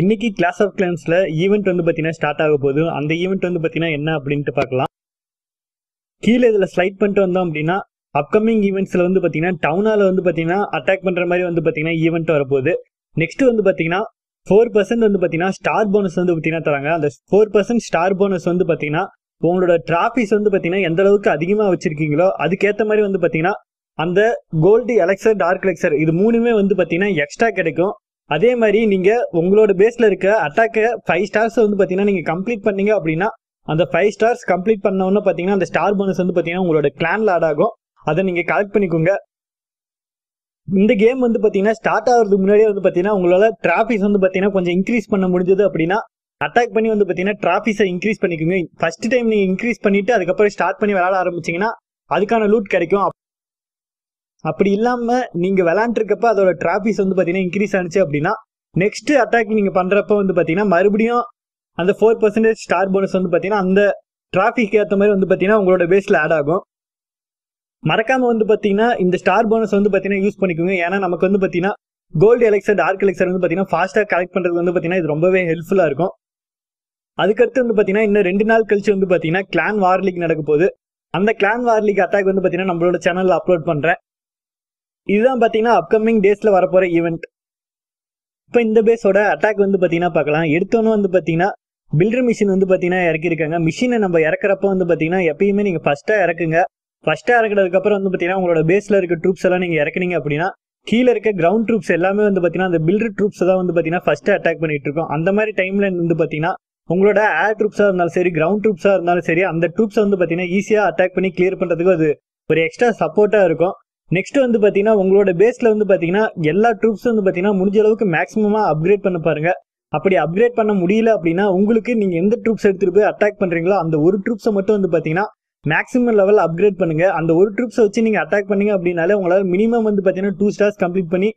இன்னைக்கு class of கிளான்ஸ்ல event வந்து பார்த்தீங்கன்னா ஸ்டார்ட் ஆக போகுது அந்த ஈவெண்ட் வந்து பார்த்தீங்கன்னா என்ன அப்படின்ட்டு பார்க்கலாம் கீழே இதில் ஸ்லைட் பண்ணிட்டு வந்தோம் அப்படின்னா அப்கமிங் ஈவெண்ட்ஸ்ல வந்து பார்த்தீங்கன்னா டவுனால வந்து பார்த்தீங்கன்னா அட்டாக் பண்ணுற மாதிரி வந்து பார்த்தீங்கன்னா ஈவெண்ட் வரப்போகுது நெக்ஸ்ட் வந்து பார்த்தீங்கன்னா ஃபோர் பர்சன்ட் வந்து பார்த்தீங்கன்னா ஸ்டார் போனஸ் வந்து பார்த்தீங்கன்னா தராங்க அந்த ஃபோர் பர்சன்ட் ஸ்டார் போனஸ் வந்து பார்த்தீங்கன்னா உங்களோட டிராஃபிஸ் வந்து பார்த்தீங்கன்னா எந்த அளவுக்கு அதிகமாக வச்சிருக்கீங்களோ அதுக்கேற்ற மாதிரி வந்து பார்த்தீங்கன்னா அந்த கோல்டு எலெக்சர் டார்க் எலெக்சர் இது மூணுமே வந்து பார்த்தீங்கன்னா எக்ஸ்ட்ரா கிடைக்கும் அதே மாதிரி நீங்கள் உங்களோட பேஸில் இருக்க அட்டாக்கை ஃபைவ் ஸ்டார்ஸ் வந்து பார்த்தீங்கன்னா நீங்கள் கம்ப்ளீட் பண்ணீங்க அப்படின்னா அந்த ஃபைவ் ஸ்டார்ஸ் கம்ப்ளீட் பண்ண உடனே பார்த்தீங்கன்னா அந்த ஸ்டார் போனஸ் வந்து பார்த்தீங்கன்னா உங்களோட கிளான்ல ஆட் ஆகும் அதை நீங்கள் கலெக்ட் பண்ணிக்கோங்க இந்த கேம் வந்து பார்த்தீங்கன்னா ஸ்டார்ட் ஆகிறதுக்கு முன்னாடியே வந்து பார்த்தீங்கன்னா உங்களால் டிராஃபிஸ் வந்து பார்த்தீங்கன்னா கொஞ்சம் இன்க்ரீஸ் பண்ண முடிஞ்சது அப்படின்னா அட்டாக் பண்ணி வந்து பார்த்தீங்கன்னா டிராஃபிஸை இன்க்ரீஸ் பண்ணிக்கோங்க ஃபர்ஸ்ட் டைம் நீங்கள் இன்க்ரீஸ் பண்ணிட்டு அதுக்கப்புறம் ஸ்டார்ட் பண்ணி விளாட ஆரம்பிச்சிங்கன்னா அதுக்கான லூட் கிடைக்கும் அப்படி இல்லாமல் நீங்கள் விளாண்டுருக்கப்ப அதோட டிராஃபிஸ் வந்து பார்த்தீங்கன்னா இன்க்ரீஸ் ஆனிச்சு அப்படின்னா நெக்ஸ்ட் அட்டாக் நீங்கள் பண்ணுறப்ப வந்து பார்த்தீங்கன்னா மறுபடியும் அந்த ஃபோர் பர்சன்டேஜ் ஸ்டார் போனஸ் வந்து பார்த்தீங்கன்னா அந்த டிராஃபிக் ஏற்ற மாதிரி வந்து பார்த்தீங்கன்னா உங்களோட பேஸில் ஆட் ஆகும் மறக்காமல் வந்து பார்த்தீங்கன்னா இந்த ஸ்டார் போனஸ் வந்து பார்த்தீங்கன்னா யூஸ் பண்ணிக்கோங்க ஏன்னா நமக்கு வந்து பார்த்தீங்கன்னா கோல்டு எலெக்சர் டார்க் எலெக்சர் வந்து பார்த்தீங்கன்னா ஃபாஸ்ட்டாக கலெக்ட் பண்ணுறது வந்து பார்த்தீங்கன்னா இது ரொம்பவே ஹெல்ப்ஃபுல்லாக இருக்கும் அதுக்கடுத்து வந்து பார்த்தீங்கன்னா இன்னும் ரெண்டு நாள் கழிச்சு வந்து பார்த்தீங்கன்னா கிளான் வார்லிக் நடக்க போகுது அந்த கிளான் வார்லிக் அட்டாக் வந்து பார்த்தீங்கன்னா நம்மளோட சேனலில் அப்லோட் பண்ணுறேன் இதுதான் பார்த்தீங்கன்னா அப்கமிங் டேஸில் வரப்போகிற ஈவெண்ட் இப்போ இந்த பேஸோட அட்டாக் வந்து பார்த்தீங்கன்னா பார்க்கலாம் எடுத்தோன்னு வந்து பார்த்தீங்கன்னா பில்டர் மிஷின் வந்து பார்த்தீங்கன்னா இறக்கியிருக்காங்க மிஷினை நம்ம இறக்குறப்ப வந்து பார்த்தீங்கன்னா எப்பயுமே நீங்கள் ஃபஸ்ட்டாக இறக்குங்க ஃபஸ்ட்டாக இறக்குறதுக்கப்புறம் வந்து பார்த்தீங்கன்னா உங்களோட பேஸில் இருக்க ட்ரூப்ஸ் எல்லாம் நீங்கள் இறக்குனீங்க அப்படின்னா கீழே இருக்க கிரவுண்ட் ட்ரூப்ஸ் எல்லாமே வந்து பார்த்தீங்கன்னா அந்த பில்டர் ட்ரூப்ஸ் தான் வந்து பார்த்தீங்கன்னா ஃபஸ்ட்டு அட்டாக் பண்ணிட்டு இருக்கோம் அந்த மாதிரி டைமில் வந்து பார்த்தீங்கன்னா உங்களோட ஏர் ட்ரூப்ஸாக இருந்தாலும் சரி கிரவுண்ட் ட்ரூப்ஸாக இருந்தாலும் சரி அந்த ட்ரூப்ஸை வந்து பார்த்தீங்கன்னா ஈஸியாக அட்டாக் பண்ணி கிளியர் பண்ணுறதுக்கு அது ஒரு எக்ஸ்ட்ரா சப்போர்ட்டாக இருக்கும் நெக்ஸ்ட் வந்து பார்த்தீங்கன்னா உங்களோட பேஸில் வந்து பார்த்தீங்கன்னா எல்லா ட்ரூப்ஸும் வந்து பார்த்தீங்கன்னா முடிஞ்ச அளவுக்கு மேக்ஸிமமாக அப்கிரேட் பண்ண பாருங்க அப்படி அப்கிரேட் பண்ண முடியல அப்படின்னா உங்களுக்கு நீங்கள் எந்த ட்ரூப்ஸ் எடுத்துகிட்டு போய் அட்டாக் பண்ணுறீங்களோ அந்த ஒரு ட்ரூப்ஸை மட்டும் வந்து பார்த்தீங்கன்னா மேக்ஸிமம் லெவல் அப்கிரேட் பண்ணுங்க அந்த ஒரு ட்ரூப்ஸை வச்சு நீங்கள் அட்டாக் பண்ணீங்க அப்படின்னாலே உங்களால் மினிமம் வந்து பார்த்தீங்கன்னா டூ ஸ்டார்ஸ் கம்ப்ளீட் பண்ணி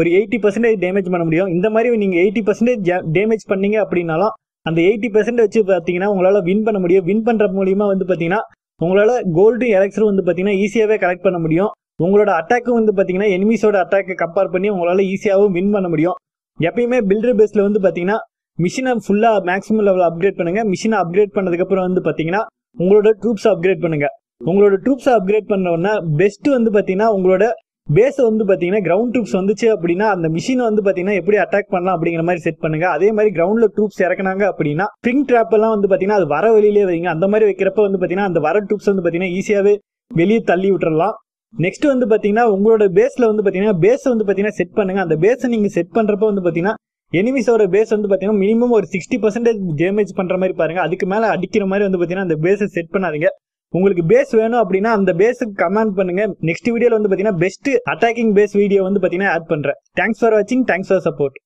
ஒரு எயிட்டி பர்சன்டேஜ் டேமேஜ் பண்ண முடியும் இந்த மாதிரி நீங்கள் எயிட்டி பர்சன்டேஜ் டேமேஜ் பண்ணீங்க அப்படின்னாலும் அந்த எயிட்டி பர்சன்ட் வச்சு பார்த்தீங்கன்னா உங்களால் வின் பண்ண முடியும் வின் பண்ணுற மூலியமா வந்து பார்த்தீங்கன்னா உங்களால் கோல்டு எலக்ஸரும் வந்து பார்த்தீங்கன்னா ஈஸியாகவே கலெக்ட் பண்ண முடியும் உங்களோட அட்டாக்கும் வந்து பார்த்தீங்கன்னா எனிமிஸோட அட்டாக்கை கம்பேர் பண்ணி உங்களால் ஈஸியாகவும் வின் பண்ண முடியும் எப்பயுமே பில்டர் பேஸில் வந்து பார்த்தீங்கன்னா மிஷினை ஃபுல்லாக மேக்ஸிமம் லெவல் அப்கிரேட் பண்ணுங்கள் மிஷினை அப்கிரேட் பண்ணதுக்கப்புறம் வந்து பார்த்தீங்கன்னா உங்களோட ட்ரூப்ஸை அப்கிரேட் பண்ணுங்கள் உங்களோட ட்ரூப்ஸை அப்கிரேட் பண்ணோன்னா பெஸ்ட்டு வந்து பார்த்தீங்கன்னா உங்களோட பேஸை வந்து பார்த்தீங்கன்னா கிரவுண்ட் ட்ரூப்ஸ் வந்துச்சு அப்படின்னா அந்த மிஷினை வந்து பார்த்தீங்கன்னா எப்படி அட்டாக் பண்ணலாம் அப்படிங்கிற மாதிரி செட் பண்ணுங்க அதே மாதிரி கிரவுண்டில் ட்ரூப்ஸ் இறக்குனாங்க அப்படின்னா ஸ்பிரிங் ட்ராப் எல்லாம் வந்து பார்த்தீங்கன்னா அது வர வழியிலே வைங்க அந்த மாதிரி வைக்கிறப்ப வந்து பார்த்தீங்கன்னா அந்த வர ட்ரூப்ஸ் வந்து பார்த்தீங்கன்னா ஈஸியாகவே வெளியே தள்ளி விட்டுறலாம் நெக்ஸ்ட் வந்து பார்த்தீங்கன்னா உங்களோட பேஸ்ல வந்து பார்த்தீங்கன்னா பேஸ் வந்து பார்த்தீங்கன்னா செட் பண்ணுங்க அந்த பேஸை நீங்கள் செட் பண்றப்ப வந்து பார்த்தீங்கன்னா எனிமிஸோட பேஸ் வந்து பார்த்தீங்கன்னா மினிமம் ஒரு சிக்ஸ்டி பர்சன்டேஜ் டேமேஜ் பண்ணுற மாதிரி பாருங்க அதுக்கு மேலே அடிக்கிற மாதிரி வந்து பார்த்தீங்கன்னா அந்த பேஸை செட் பண்ணாதீங்க உங்களுக்கு பேஸ் வேணும் அப்படின்னா அந்த பேஸுக்கு கமெண்ட் பண்ணுங்க நெக்ஸ்ட் வீடியோவில் வந்து பார்த்தீங்கன்னா பெஸ்ட் அட்டாக்கிங் பேஸ் வீடியோ வந்து பார்த்தீங்கன்னா ஆட் பண்ணுறேன் தேங்க்ஸ் ஃபார் வாட்சிங் தேங்க்ஸ் ஃபார் சப்போர்ட்